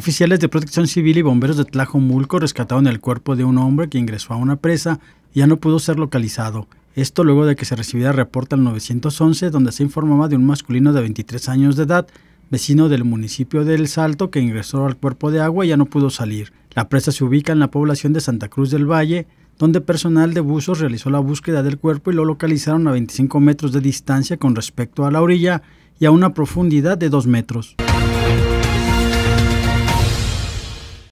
Oficiales de Protección Civil y bomberos de Tlajomulco rescataron el cuerpo de un hombre que ingresó a una presa y ya no pudo ser localizado. Esto luego de que se recibiera reporte al 911 donde se informaba de un masculino de 23 años de edad, vecino del municipio de El Salto, que ingresó al cuerpo de agua y ya no pudo salir. La presa se ubica en la población de Santa Cruz del Valle, donde personal de buzos realizó la búsqueda del cuerpo y lo localizaron a 25 metros de distancia con respecto a la orilla y a una profundidad de 2 metros.